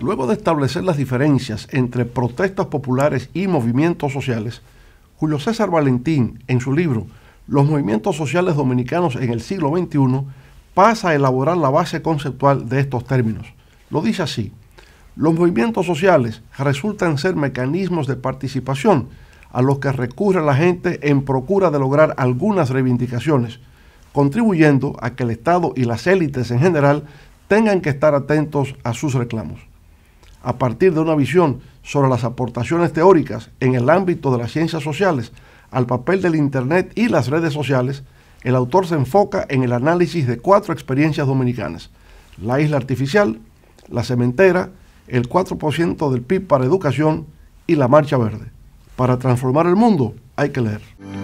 Luego de establecer las diferencias entre protestas populares y movimientos sociales, Julio César Valentín, en su libro Los movimientos sociales dominicanos en el siglo XXI, pasa a elaborar la base conceptual de estos términos. Lo dice así, los movimientos sociales resultan ser mecanismos de participación a los que recurre la gente en procura de lograr algunas reivindicaciones, contribuyendo a que el Estado y las élites en general tengan que estar atentos a sus reclamos. A partir de una visión sobre las aportaciones teóricas en el ámbito de las ciencias sociales al papel del Internet y las redes sociales, el autor se enfoca en el análisis de cuatro experiencias dominicanas. La isla artificial, la cementera, el 4% del PIB para educación y la marcha verde. Para transformar el mundo hay que leer.